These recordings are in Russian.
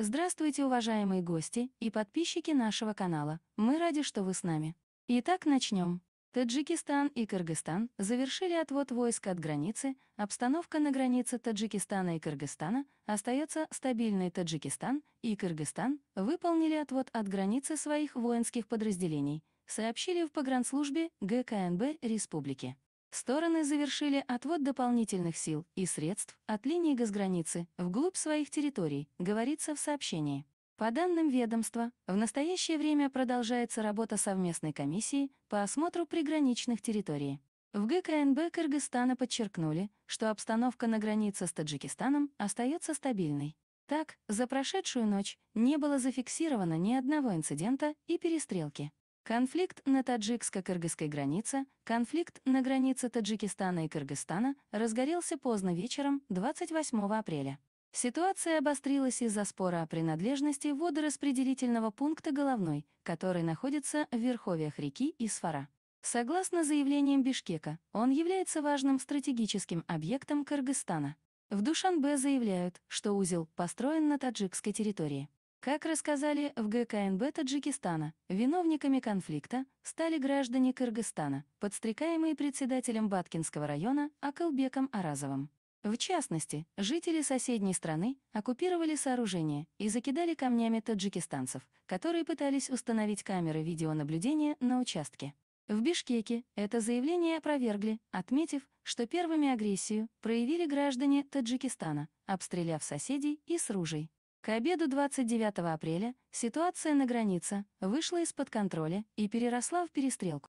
Здравствуйте, уважаемые гости и подписчики нашего канала. Мы рады, что вы с нами. Итак, начнем. Таджикистан и Кыргызстан завершили отвод войск от границы. Обстановка на границе Таджикистана и Кыргызстана остается стабильной. Таджикистан и Кыргызстан выполнили отвод от границы своих воинских подразделений, сообщили в погранслужбе ГКНБ республики. Стороны завершили отвод дополнительных сил и средств от линии газграницы вглубь своих территорий, говорится в сообщении. По данным ведомства, в настоящее время продолжается работа совместной комиссии по осмотру приграничных территорий. В ГКНБ Кыргызстана подчеркнули, что обстановка на границе с Таджикистаном остается стабильной. Так, за прошедшую ночь не было зафиксировано ни одного инцидента и перестрелки. Конфликт на таджикско-кыргызской границе, конфликт на границе Таджикистана и Кыргызстана разгорелся поздно вечером 28 апреля. Ситуация обострилась из-за спора о принадлежности водораспределительного пункта «Головной», который находится в верховьях реки Исфара. Согласно заявлениям Бишкека, он является важным стратегическим объектом Кыргызстана. В Душанбе заявляют, что узел построен на таджикской территории. Как рассказали в ГКНБ Таджикистана, виновниками конфликта стали граждане Кыргызстана, подстрекаемые председателем Баткинского района Акылбеком Аразовым. В частности, жители соседней страны оккупировали сооружение и закидали камнями таджикистанцев, которые пытались установить камеры видеонаблюдения на участке. В Бишкеке это заявление опровергли, отметив, что первыми агрессию проявили граждане Таджикистана, обстреляв соседей и с ружей. К обеду 29 апреля ситуация на границе вышла из-под контроля и переросла в перестрелку.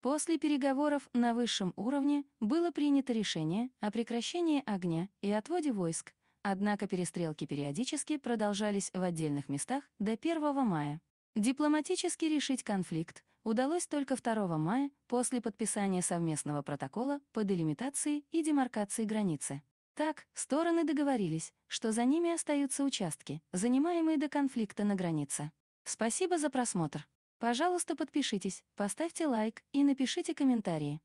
После переговоров на высшем уровне было принято решение о прекращении огня и отводе войск, однако перестрелки периодически продолжались в отдельных местах до 1 мая. Дипломатически решить конфликт удалось только 2 мая после подписания совместного протокола по делимитации и демаркации границы. Так, стороны договорились, что за ними остаются участки, занимаемые до конфликта на границе. Спасибо за просмотр. Пожалуйста, подпишитесь, поставьте лайк и напишите комментарии.